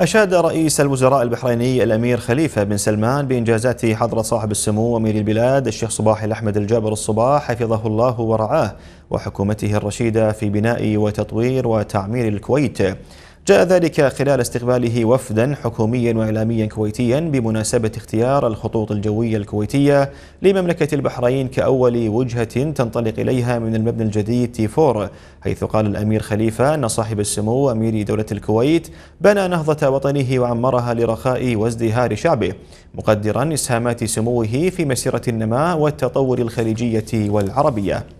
أشاد رئيس الوزراء البحريني الأمير خليفة بن سلمان بإنجازات حضرة صاحب السمو أمير البلاد الشيخ صباح الأحمد الجابر الصباح حفظه الله ورعاه وحكومته الرشيدة في بناء وتطوير وتعمير الكويت جاء ذلك خلال استقباله وفدا حكوميا وإعلاميا كويتيا بمناسبة اختيار الخطوط الجوية الكويتية لمملكة البحرين كأول وجهة تنطلق إليها من المبنى الجديد تي 4 حيث قال الأمير خليفة أن صاحب السمو أمير دولة الكويت بنى نهضة وطنه وعمرها لرخاء وازدهار شعبه مقدرا إسهامات سموه في مسيرة النماء والتطور الخليجية والعربية